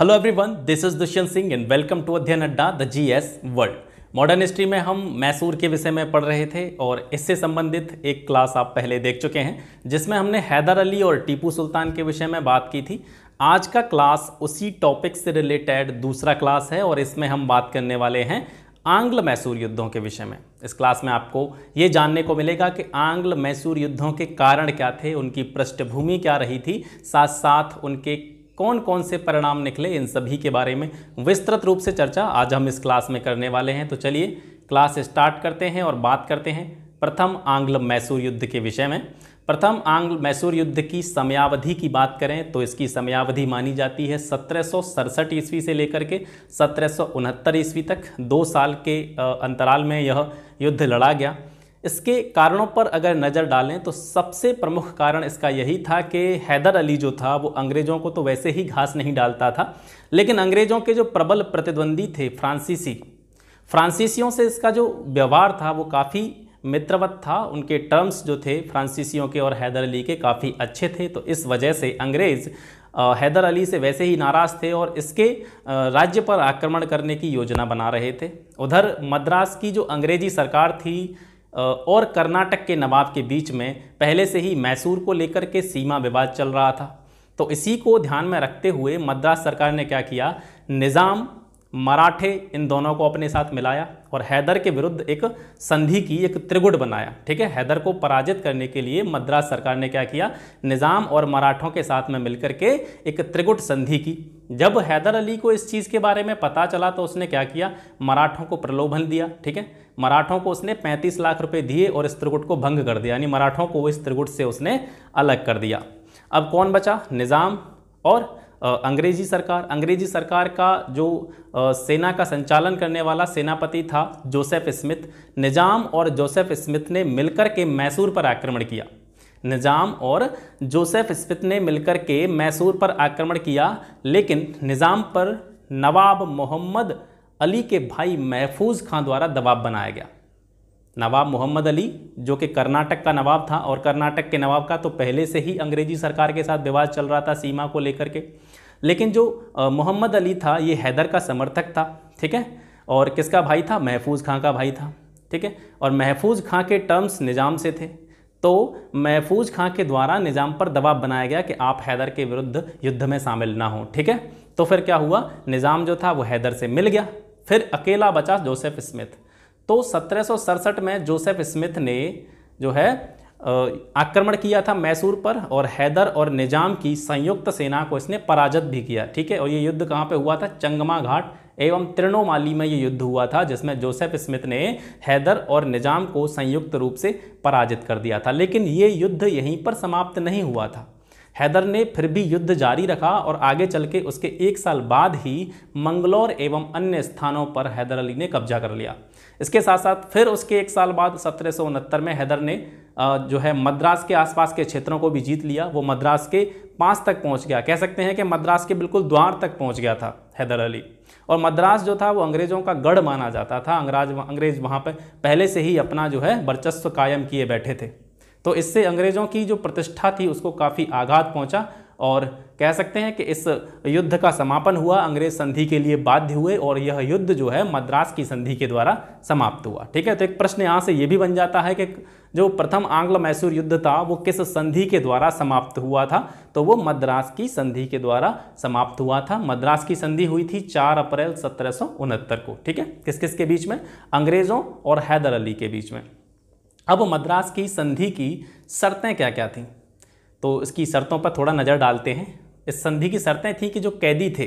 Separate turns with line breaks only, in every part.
hello everyone this is Dushyant Singh and welcome to Adhyayan Adda the GS world modern history में हम मैसूर के विषय में पढ़ रहे थे और इससे संबंधित एक क्लास आप पहले देख चुके हैं जिसमें हमने हैदर अली और टीपू सुल्तान के विषय में बात की थी आज का क्लास उसी टॉपिक से रिलेटेड दूसरा क्लास है और इसमें हम बात करने वाले हैं आंग्ल मैसूर युद्धों के विषय में इस क्लास में आपको ये जानने को मिलेगा कि आंग्ल मैसूर युद्धों के कारण क्या थे उनकी पृष्ठभूमि क्या रही थी साथ साथ उनके कौन कौन से परिणाम निकले इन सभी के बारे में विस्तृत रूप से चर्चा आज हम इस क्लास में करने वाले हैं तो चलिए क्लास स्टार्ट करते हैं और बात करते हैं प्रथम आंग्ल मैसूर युद्ध के विषय में प्रथम आंग्ल मैसूर युद्ध की समयावधि की बात करें तो इसकी समयावधि मानी जाती है सत्रह ईस्वी से लेकर के सत्रह ईस्वी तक दो साल के अंतराल में यह युद्ध लड़ा गया इसके कारणों पर अगर नज़र डालें तो सबसे प्रमुख कारण इसका यही था कि हैदर अली जो था वो अंग्रेज़ों को तो वैसे ही घास नहीं डालता था लेकिन अंग्रेज़ों के जो प्रबल प्रतिद्वंदी थे फ्रांसीसी फ्रांसीसियों से इसका जो व्यवहार था वो काफ़ी मित्रवत था उनके टर्म्स जो थे फ्रांसीसियों के और हैदर अली के काफ़ी अच्छे थे तो इस वजह से अंग्रेज़ हैदर अली से वैसे ही नाराज़ थे और इसके राज्य पर आक्रमण करने की योजना बना रहे थे उधर मद्रास की जो अंग्रेज़ी सरकार थी और कर्नाटक के नवाब के बीच में पहले से ही मैसूर को लेकर के सीमा विवाद चल रहा था तो इसी को ध्यान में रखते हुए मद्रास सरकार ने क्या किया निज़ाम मराठे इन दोनों को अपने साथ मिलाया और हैदर के विरुद्ध एक संधि की एक त्रिगुट बनाया ठीक है हैदर को पराजित करने के लिए मद्रास सरकार ने क्या किया निज़ाम और मराठों के साथ में मिलकर के एक त्रिगुट संधि की जब हैदर अली को इस चीज़ के बारे में पता चला तो उसने क्या किया मराठों को प्रलोभन दिया ठीक है मराठों को उसने पैंतीस लाख रुपये दिए और इस त्रिगुट को भंग कर दिया यानी मराठों को इस त्रिगुट से उसने अलग कर दिया अब कौन बचा निज़ाम और अंग्रेजी सरकार अंग्रेजी सरकार का जो सेना का संचालन करने वाला सेनापति था जोसेफ स्मिथ निज़ाम और जोसेफ स्मिथ ने मिलकर के मैसूर पर आक्रमण किया निज़ाम और जोसेफ स्मिथ ने मिलकर के मैसूर पर आक्रमण किया लेकिन निज़ाम पर नवाब मोहम्मद अली के भाई महफूज खां द्वारा दबाव बनाया गया नवाब मोहम्मद अली जो कि कर्नाटक का नवाब था और कर्नाटक के नवाब का तो पहले से ही अंग्रेजी सरकार के साथ विवाद चल रहा था सीमा को लेकर के लेकिन जो मोहम्मद अली था ये हैदर का समर्थक था ठीक है और किसका भाई था महफूज खां का भाई था ठीक है और महफूज खां के टर्म्स निज़ाम से थे तो महफूज खां के द्वारा निज़ाम पर दबाव बनाया गया कि आप हैदर के विरुद्ध युद्ध में शामिल ना हों ठीक है तो फिर क्या हुआ निज़ाम जो था वो हैदर से मिल गया फिर अकेला बचा जोसेफ स्मिथ तो सत्रह में जोसेफ स्मिथ ने जो है आक्रमण किया था मैसूर पर और हैदर और निजाम की संयुक्त सेना को इसने पराजित भी किया ठीक है और ये युद्ध कहाँ पे हुआ था चंगमा घाट एवं त्रिणोमाली में ये युद्ध हुआ था जिसमें जोसेफ स्मिथ ने हैदर और निजाम को संयुक्त रूप से पराजित कर दिया था लेकिन ये युद्ध यहीं पर समाप्त नहीं हुआ था हैदर ने फिर भी युद्ध जारी रखा और आगे चल के उसके एक साल बाद ही मंगलौर एवं अन्य स्थानों पर हैदर अली ने कब्जा कर लिया इसके साथ साथ फिर उसके एक साल बाद सत्रह में हैदर ने जो है मद्रास के आसपास के क्षेत्रों को भी जीत लिया वो मद्रास के पास तक पहुंच गया कह सकते हैं कि मद्रास के बिल्कुल द्वार तक पहुंच गया था हैदर अली और मद्रास जो था वो अंग्रेज़ों का गढ़ माना जाता था अंग्राज अंग्रेज वहाँ पर पहले से ही अपना जो है वर्चस्व कायम किए बैठे थे तो इससे अंग्रेज़ों की जो प्रतिष्ठा थी उसको काफ़ी आघात पहुंचा और कह सकते हैं कि इस युद्ध का समापन हुआ अंग्रेज संधि के लिए बाध्य हुए और यह युद्ध जो है मद्रास की संधि के द्वारा समाप्त हुआ ठीक है तो एक प्रश्न यहाँ से ये भी बन जाता है कि जो प्रथम आंग्ल मैसूर युद्ध था वो किस संधि के द्वारा समाप्त हुआ था तो वो मद्रास की संधि के द्वारा समाप्त हुआ था मद्रास की संधि हुई थी चार अप्रैल सत्रह को ठीक है किस किस के बीच में अंग्रेज़ों और हैदर अली के बीच में अब मद्रास की संधि की शर्तें क्या क्या थीं तो इसकी शर्तों पर थोड़ा नज़र डालते हैं इस संधि की शर्तें थी कि जो कैदी थे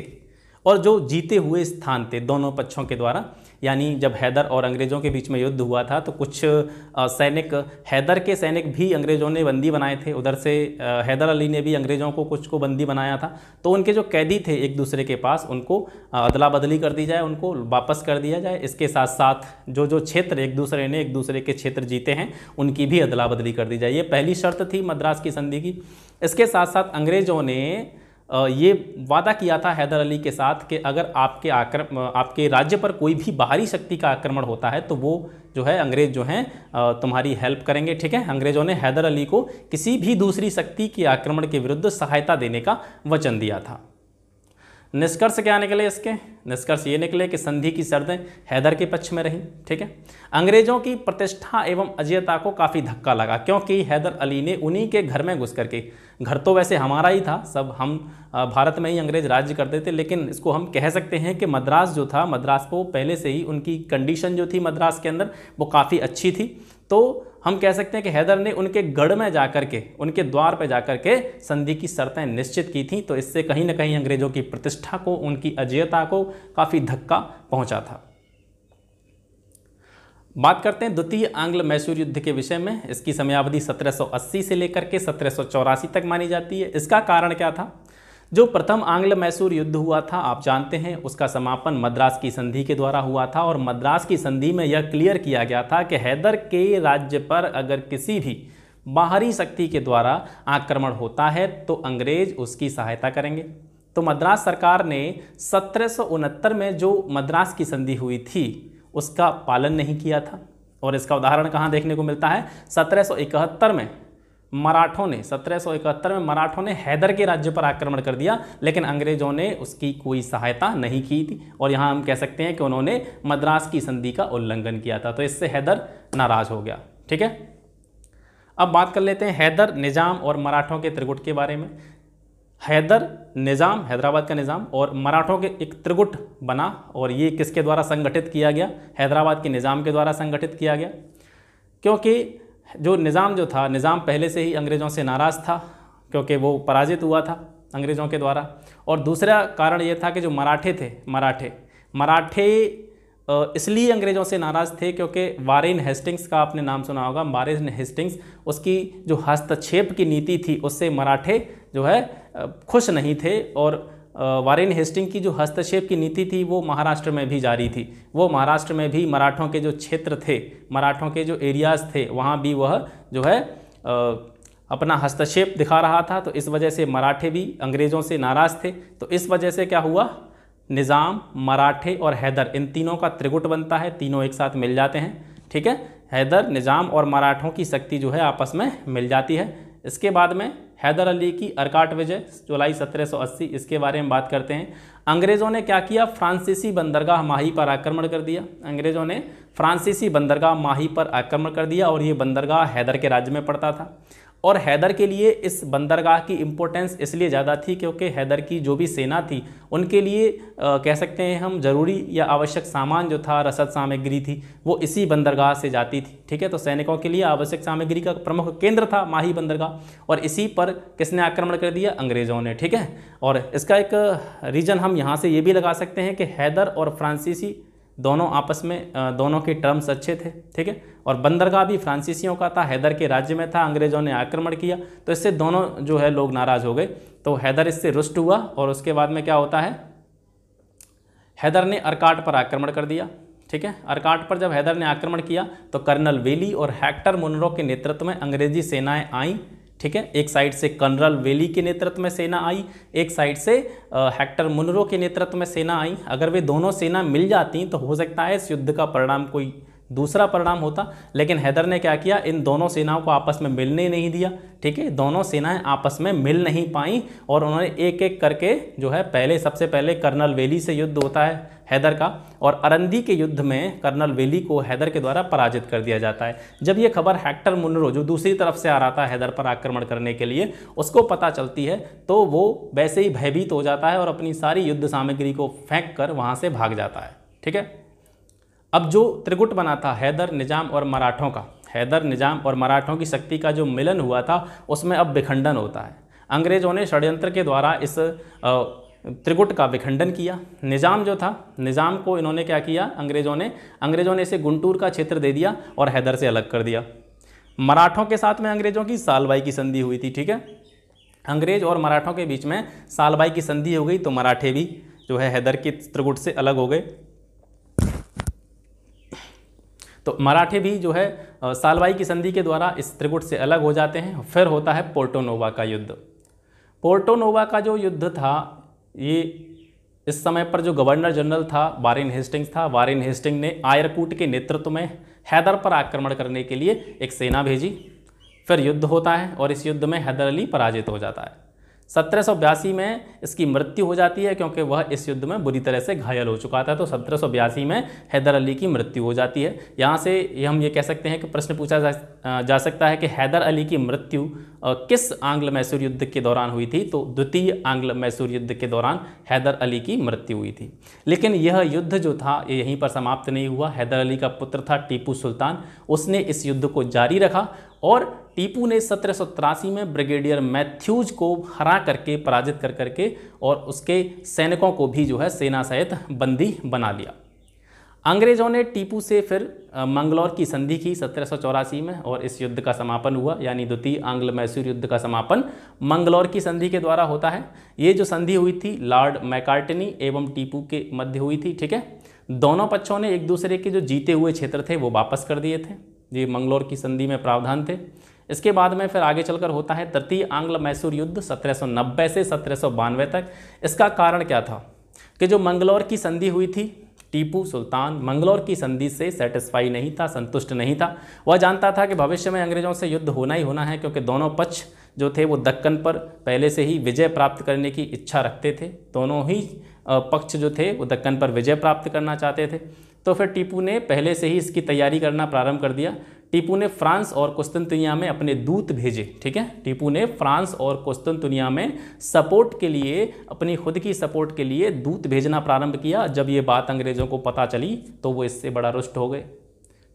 और जो जीते हुए स्थान थे दोनों पक्षों के द्वारा यानी जब हैदर और अंग्रेज़ों के बीच में युद्ध हुआ था तो कुछ सैनिक हैदर के सैनिक भी अंग्रेज़ों ने बंदी बनाए थे उधर से हैदर अली ने भी अंग्रेज़ों को कुछ को बंदी बनाया था तो उनके जो कैदी थे एक दूसरे के पास उनको अदला बदली कर दी जाए उनको वापस कर दिया जाए इसके साथ साथ जो जो क्षेत्र एक दूसरे ने एक दूसरे के क्षेत्र जीते हैं उनकी भी अदला बदली कर दी जाए ये पहली शर्त थी मद्रास की संधि की इसके साथ साथ अंग्रेज़ों ने ये वादा किया था हैदर अली के साथ कि अगर आपके आक्रम आपके राज्य पर कोई भी बाहरी शक्ति का आक्रमण होता है तो वो जो है अंग्रेज़ जो हैं तुम्हारी हेल्प करेंगे ठीक है अंग्रेज़ों ने हैदर अली को किसी भी दूसरी शक्ति के आक्रमण के विरुद्ध सहायता देने का वचन दिया था निष्कर्ष क्या निकले इसके निष्कर्ष ये निकले कि संधि की शर्तें हैदर के पक्ष में रहीं ठीक है अंग्रेजों की प्रतिष्ठा एवं अजयता को काफ़ी धक्का लगा क्योंकि हैदर अली ने उन्हीं के घर में घुस करके घर तो वैसे हमारा ही था सब हम भारत में ही अंग्रेज राज्य करते थे लेकिन इसको हम कह सकते हैं कि मद्रास जो था मद्रास को पहले से ही उनकी कंडीशन जो थी मद्रास के अंदर वो काफ़ी अच्छी थी तो हम कह सकते हैं कि हैदर ने उनके गढ़ में जाकर के उनके द्वार पर जाकर के संधि की शर्तें निश्चित की थी तो इससे कहीं ना कहीं अंग्रेज़ों की प्रतिष्ठा को उनकी अजयता को काफ़ी धक्का पहुंचा था बात करते हैं द्वितीय आंग्ल मैसूर युद्ध के विषय में इसकी समयावधि 1780 से लेकर के सत्रह तक मानी जाती है इसका कारण क्या था जो प्रथम आंग्ल मैसूर युद्ध हुआ था आप जानते हैं उसका समापन मद्रास की संधि के द्वारा हुआ था और मद्रास की संधि में यह क्लियर किया गया था कि हैदर के राज्य पर अगर किसी भी बाहरी शक्ति के द्वारा आक्रमण होता है तो अंग्रेज उसकी सहायता करेंगे तो मद्रास सरकार ने सत्रह में जो मद्रास की संधि हुई थी उसका पालन नहीं किया था और इसका उदाहरण कहाँ देखने को मिलता है सत्रह में मराठों ने 1771 में मराठों ने हैदर के राज्य पर आक्रमण कर दिया लेकिन अंग्रेजों ने उसकी कोई सहायता नहीं की थी और यहाँ हम कह सकते हैं कि उन्होंने मद्रास की संधि का उल्लंघन किया था तो इससे हैदर नाराज हो गया ठीक है अब बात कर लेते हैं हैदर निज़ाम और मराठों के त्रिगुट के बारे में हैदर निज़ाम हैदराबाद का निज़ाम और मराठों के एक त्रिगुट बना और ये किसके द्वारा संगठित किया गया हैदराबाद के निज़ाम के द्वारा संगठित किया गया क्योंकि जो निज़ाम जो था निज़ाम पहले से ही अंग्रेज़ों से नाराज़ था क्योंकि वो पराजित हुआ था अंग्रेज़ों के द्वारा और दूसरा कारण ये था कि जो मराठे थे मराठे मराठे इसलिए अंग्रेज़ों से नाराज़ थे क्योंकि वारेन हेस्टिंग्स का आपने नाम सुना होगा वारेन हेस्टिंग्स उसकी जो हस्तक्षेप की नीति थी उससे मराठे जो है खुश नहीं थे और वारेन हेस्टिंग की जो हस्तक्षेप की नीति थी वो महाराष्ट्र में भी जारी थी वो महाराष्ट्र में भी मराठों के जो क्षेत्र थे मराठों के जो एरियाज़ थे वहाँ भी वह जो है अपना हस्तक्षेप दिखा रहा था तो इस वजह से मराठे भी अंग्रेज़ों से नाराज़ थे तो इस वजह से क्या हुआ निज़ाम मराठे और हैदर इन तीनों का त्रिगुट बनता है तीनों एक साथ मिल जाते हैं ठीक है हैदर निज़ाम और मराठों की शक्ति जो है आपस में मिल जाती है इसके बाद में हैदर अली की अरकाट विजय जुलाई 1780 इसके बारे में बात करते हैं अंग्रेज़ों ने क्या किया फ्रांसीसी बंदरगाह माही पर आक्रमण कर दिया अंग्रेज़ों ने फ्रांसीसी बंदरगाह माही पर आक्रमण कर दिया और ये बंदरगाह हैदर के राज्य में पड़ता था और हैदर के लिए इस बंदरगाह की इम्पोर्टेंस इसलिए ज़्यादा थी क्योंकि हैदर की जो भी सेना थी उनके लिए आ, कह सकते हैं हम ज़रूरी या आवश्यक सामान जो था रसद सामग्री थी वो इसी बंदरगाह से जाती थी ठीक है तो सैनिकों के लिए आवश्यक सामग्री का प्रमुख केंद्र था माही बंदरगाह और इसी पर किसने आक्रमण कर दिया अंग्रेज़ों ने ठीक है और इसका एक रीज़न हम यहाँ से ये भी लगा सकते हैं कि हैदर और फ्रांसीसी दोनों आपस में दोनों के टर्म्स अच्छे थे ठीक है और बंदरगाह भी फ्रांसीसियों का था हैदर के राज्य में था अंग्रेजों ने आक्रमण किया तो इससे दोनों जो है लोग नाराज़ हो गए तो हैदर इससे रुष्ट हुआ और उसके बाद में क्या होता है हैदर ने अरकाट पर आक्रमण कर दिया ठीक है अरकाट पर जब हैदर ने आक्रमण किया तो कर्नल वेली और हैक्टर मुनरो के नेतृत्व में अंग्रेजी सेनाएं आईं ठीक है एक साइड से कर्नल वेली के नेतृत्व में सेना आई एक साइड से हेक्टर मुनरो के नेतृत्व में सेना आई अगर वे दोनों सेना मिल जाती तो हो सकता है इस युद्ध का परिणाम कोई दूसरा परिणाम होता लेकिन हैदर ने क्या किया इन दोनों सेनाओं को आपस में मिलने नहीं दिया ठीक है दोनों सेनाएं आपस में मिल नहीं पाई और उन्होंने एक एक करके जो है पहले सबसे पहले कर्नल वेली से युद्ध होता है हैदर का और अरंदी के युद्ध में कर्नल वेली को हैदर के द्वारा पराजित कर दिया जाता है जब यह खबर हैक्टर मुनरो जो दूसरी तरफ से आ रहा था हैदर पर आक्रमण करने के लिए उसको पता चलती है तो वो वैसे ही भयभीत हो जाता है और अपनी सारी युद्ध सामग्री को फेंक कर वहाँ से भाग जाता है ठीक है अब जो त्रिगुट बना था हैदर निज़ाम और मराठों का हैदर निज़ाम और मराठों की शक्ति का जो मिलन हुआ था उसमें अब विखंडन होता है अंग्रेज़ों ने षड्यंत्र के द्वारा इस त्रिगुट का विखंडन किया निज़ाम जो था निज़ाम को इन्होंने क्या किया अंग्रेज़ों ने अंग्रेज़ों ने इसे गुंटूर का क्षेत्र दे दिया और हैदर से अलग कर दिया मराठों के साथ में अंग्रेज़ों की सालवाई की संधि हुई थी ठीक है अंग्रेज और मराठों के बीच में सालवाई की संधि हो गई तो मराठे भी जो है हैदर के त्रिगुट से अलग हो गए तो मराठे भी जो है सालवाई की संधि के द्वारा इस त्रिकुट से अलग हो जाते हैं फिर होता है पोर्टोनोवा का युद्ध पोर्टोनोवा का जो युद्ध था ये इस समय पर जो गवर्नर जनरल था वारिन हेस्टिंग्स था वारिन हेस्टिंग ने आयरकूट के नेतृत्व में हैदर पर आक्रमण करने के लिए एक सेना भेजी फिर युद्ध होता है और इस युद्ध में हैदर अली पराजित हो जाता है सत्रह में इसकी मृत्यु हो जाती है क्योंकि वह इस युद्ध में बुरी तरह से घायल हो चुका था तो सत्रह में हैदर अली की मृत्यु हो जाती है यहाँ से हम ये कह सकते हैं कि प्रश्न पूछा जा, जा सकता है कि हैदर अली की मृत्यु किस आंग्ल मैसूर युद्ध के दौरान हुई थी तो द्वितीय आंग्ल मैसूर युद्ध के दौरान हैदर अली की मृत्यु हुई थी लेकिन यह युद्ध जो था ये यहीं पर समाप्त नहीं हुआ हैदर अली का पुत्र था टीपू सुल्तान उसने इस युद्ध को जारी रखा और टीपू ने सत्रह में ब्रिगेडियर मैथ्यूज को हरा करके पराजित कर करके और उसके सैनिकों को भी जो है सेना सहित बंदी बना लिया अंग्रेजों ने टीपू से फिर मंगलौर की संधि की सत्रह में और इस युद्ध का समापन हुआ यानी द्वितीय आंग्ल मैसूर युद्ध का समापन मंगलौर की संधि के द्वारा होता है ये जो संधि हुई थी लॉर्ड मैकार्टनी एवं टीपू के मध्य हुई थी ठीक है दोनों पक्षों ने एक दूसरे के जो जीते हुए क्षेत्र थे वो वापस कर दिए थे ये मंगलोर की संधि में प्रावधान थे इसके बाद में फिर आगे चलकर होता है तृतीय आंग्ल मैसूर युद्ध 1790 से सत्रह तक इसका कारण क्या था कि जो मंगलौर की संधि हुई थी टीपू सुल्तान मंगलौर की संधि से सेटिस्फाई नहीं था संतुष्ट नहीं था वह जानता था कि भविष्य में अंग्रेजों से युद्ध होना ही होना है क्योंकि दोनों पक्ष जो थे वो दक्कन पर पहले से ही विजय प्राप्त करने की इच्छा रखते थे दोनों ही पक्ष जो थे वो दक्कन पर विजय प्राप्त करना चाहते थे तो फिर टीपू ने पहले से ही इसकी तैयारी करना प्रारंभ कर दिया टीपू ने फ्रांस और कुस्तंतुनिया में अपने दूत भेजे ठीक है टीपू ने फ्रांस और कुस्तंतुनिया में सपोर्ट के लिए अपनी खुद की सपोर्ट के लिए दूत भेजना प्रारंभ किया जब ये बात अंग्रेज़ों को पता चली तो वो इससे बड़ा रुष्ट हो गए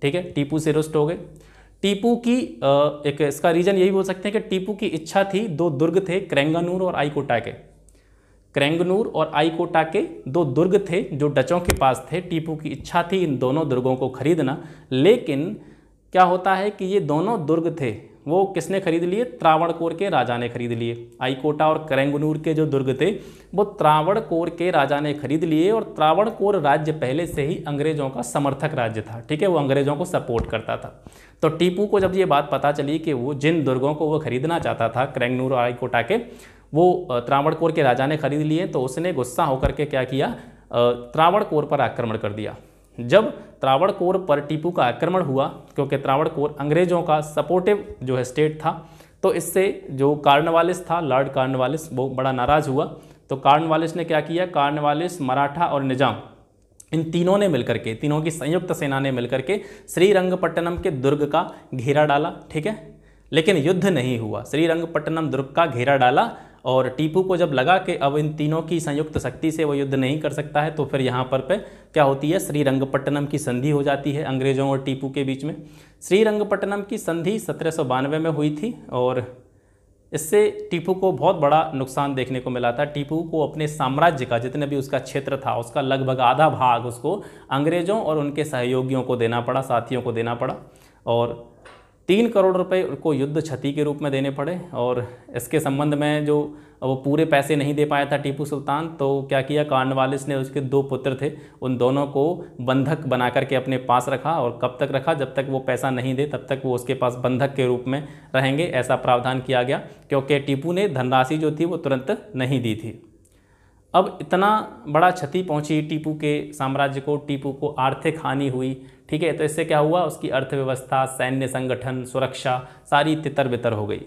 ठीक है टीपू से रुष्ट हो गए टीपू की एक इसका रीज़न यही बोल सकते हैं कि टीपू की इच्छा थी दो दुर्ग थे क्रेंगानूर और आईकोटा के क्रेंगनूर और आईकोटा के दो दुर्ग थे जो डचों के पास थे टीपू की इच्छा थी इन दोनों दुर्गों को खरीदना लेकिन क्या होता है कि ये दोनों दुर्ग थे वो किसने खरीद लिए त्रावणकोर के राजा ने खरीद लिए आईकोटा और करेंगनूर के जो दुर्ग थे वो त्रावणकोर के राजा ने खरीद लिए और त्रावणकोर राज्य पहले से ही अंग्रेजों का समर्थक राज्य था ठीक है वो अंग्रेजों को सपोर्ट करता था तो टीपू को जब ये बात पता चली कि वो जिन दुर्गों को वो खरीदना चाहता था करेंगनूर और आईकोटा के वो त्रावणकोर के राजा ने खरीद लिए तो उसने गुस्सा होकर के क्या किया त्रावणकोर पर आक्रमण कर दिया जब त्रावणकोर पर टीपू का आक्रमण हुआ क्योंकि त्रावणकोर अंग्रेजों का सपोर्टिव जो है स्टेट था तो इससे जो कार्नवालिस था लॉर्ड कार्नवालिस वो बड़ा नाराज़ हुआ तो कार्नवालिस ने क्या किया कार्नवालिस मराठा और निजाम इन तीनों ने मिलकर के तीनों की संयुक्त सेना ने मिलकर के श्रीरंगपट्टनम के दुर्ग का घेरा डाला ठीक है लेकिन युद्ध नहीं हुआ श्रीरंगपट्टनम दुर्ग का घेरा डाला और टीपू को जब लगा कि अब इन तीनों की संयुक्त शक्ति से वो युद्ध नहीं कर सकता है तो फिर यहाँ पर पे क्या होती है श्रीरंगपट्टनम की संधि हो जाती है अंग्रेज़ों और टीपू के बीच में श्रीरंगपट्टनम की संधि सत्रह में हुई थी और इससे टीपू को बहुत बड़ा नुकसान देखने को मिला था टीपू को अपने साम्राज्य का जितने भी उसका क्षेत्र था उसका लगभग आधा भाग उसको अंग्रेज़ों और उनके सहयोगियों को देना पड़ा साथियों को देना पड़ा और तीन करोड़ रुपए उनको युद्ध क्षति के रूप में देने पड़े और इसके संबंध में जो वो पूरे पैसे नहीं दे पाया था टीपू सुल्तान तो क्या किया कार्नवालिस ने उसके दो पुत्र थे उन दोनों को बंधक बना करके अपने पास रखा और कब तक रखा जब तक वो पैसा नहीं दे तब तक वो उसके पास बंधक के रूप में रहेंगे ऐसा प्रावधान किया गया क्योंकि टीपू ने धनराशि जो थी वो तुरंत नहीं दी थी अब इतना बड़ा क्षति पहुंची टीपू के साम्राज्य को टीपू को आर्थिक हानि हुई ठीक है तो इससे क्या हुआ उसकी अर्थव्यवस्था सैन्य संगठन सुरक्षा सारी तितर बितर हो गई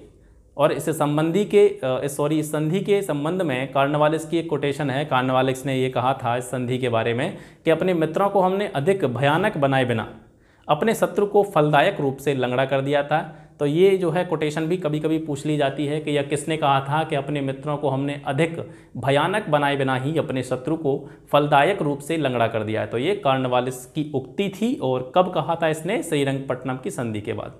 और इस संबंधी के सॉरी इस संधि के संबंध में कार्नवालिस की एक कोटेशन है कार्नवालिस ने ये कहा था इस संधि के बारे में कि अपने मित्रों को हमने अधिक भयानक बनाए बिना अपने शत्रु को फलदायक रूप से लंगड़ा कर दिया था तो ये जो है कोटेशन भी कभी कभी पूछ ली जाती है कि यह किसने कहा था कि अपने मित्रों को हमने अधिक भयानक बनाए बिना ही अपने शत्रु को फलदायक रूप से लंगड़ा कर दिया है तो ये कार्नवालिस की उक्ति थी और कब कहा था इसने श्रीरंगपट्टनम की संधि के बाद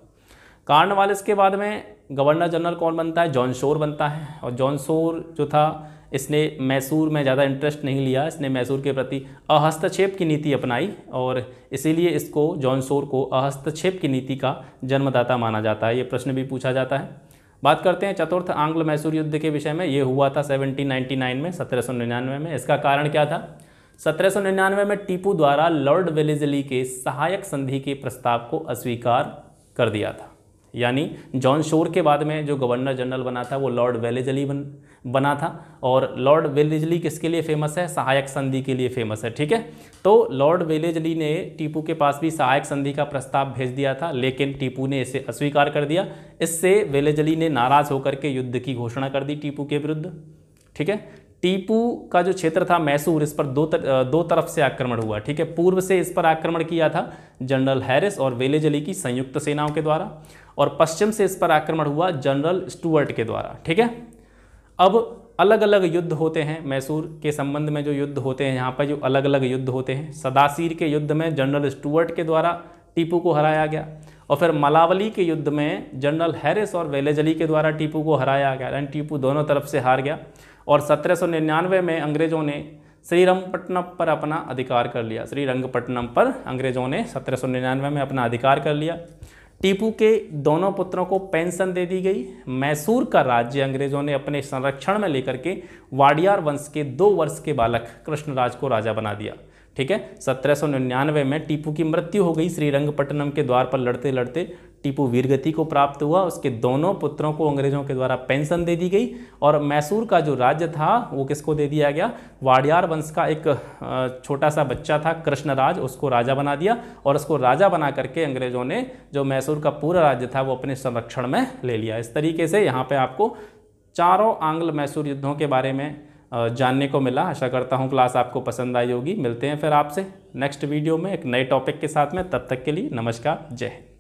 कार्नवालिस के बाद में गवर्नर जनरल कौन बनता है जॉन शोर बनता है और जॉन शोर जो था इसने मैसूर में ज़्यादा इंटरेस्ट नहीं लिया इसने मैसूर के प्रति अहस्तक्षेप की नीति अपनाई और इसीलिए इसको जॉनसोर को अहस्तक्षेप की नीति का जन्मदाता माना जाता है ये प्रश्न भी पूछा जाता है बात करते हैं चतुर्थ आंग्ल मैसूर युद्ध के विषय में ये हुआ था 1799 में 1799 में इसका कारण क्या था 1799 में टीपू द्वारा लॉर्ड वेलेजली के सहायक संधि के प्रस्ताव को अस्वीकार कर दिया था यानी जॉन शोर के बाद में जो गवर्नर जनरल बना था वो लॉर्ड वेलेजली बन बना था और लॉर्ड वेलेजली किसके लिए फेमस है सहायक संधि के लिए फेमस है ठीक है तो लॉर्ड वेलेजली ने टीपू के पास भी सहायक संधि का प्रस्ताव भेज दिया था लेकिन टीपू ने इसे अस्वीकार कर दिया इससे वेलेजली ने नाराज़ होकर के युद्ध की घोषणा कर दी टीपू के विरुद्ध ठीक है टीपू का जो क्षेत्र था मैसूर इस पर दो तर, दो तरफ से आक्रमण हुआ ठीक है पूर्व से इस पर आक्रमण किया था जनरल हैरिस और वेलेजली की संयुक्त सेनाओं के द्वारा और पश्चिम से इस पर आक्रमण हुआ जनरल स्टुअर्ट के द्वारा ठीक है अब अलग अलग युद्ध होते हैं मैसूर के संबंध में जो युद्ध होते हैं यहाँ पर जो अलग अलग युद्ध होते हैं सदासीर के युद्ध में जनरल स्टुअर्ट के द्वारा टीपू को हराया गया और फिर मलावली के युद्ध में जनरल हैरिस और वेलेजली के द्वारा टीपू को हराया गया एंड टीपू दोनों तरफ से हार गया और 1799 में अंग्रेज़ों ने श्रीरंगपट्टनम पर अपना अधिकार कर लिया श्रीरंगपट्टनम पर अंग्रेज़ों ने 1799 में अपना अधिकार कर लिया टीपू के दोनों पुत्रों को पेंशन दे दी गई मैसूर का राज्य अंग्रेजों ने अपने संरक्षण में लेकर के वाडियार वंश के दो वर्ष के बालक कृष्णराज को राजा बना दिया ठीक है सत्रह में टीपू की मृत्यु हो गई श्रीरंगपट्टनम के द्वार पर लड़ते लड़ते टीपू वीरगति को प्राप्त हुआ उसके दोनों पुत्रों को अंग्रेजों के द्वारा पेंशन दे दी गई और मैसूर का जो राज्य था वो किसको दे दिया गया वाडियार वंश का एक छोटा सा बच्चा था कृष्णराज उसको राजा बना दिया और उसको राजा बना करके अंग्रेजों ने जो मैसूर का पूरा राज्य था वो अपने संरक्षण में ले लिया इस तरीके से यहाँ पर आपको चारों आंग्ल मैसूर युद्धों के बारे में जानने को मिला आशा करता हूँ क्लास आपको पसंद आई होगी मिलते हैं फिर आपसे नेक्स्ट वीडियो में एक नए टॉपिक के साथ में तब तक के लिए नमस्कार जय हिंद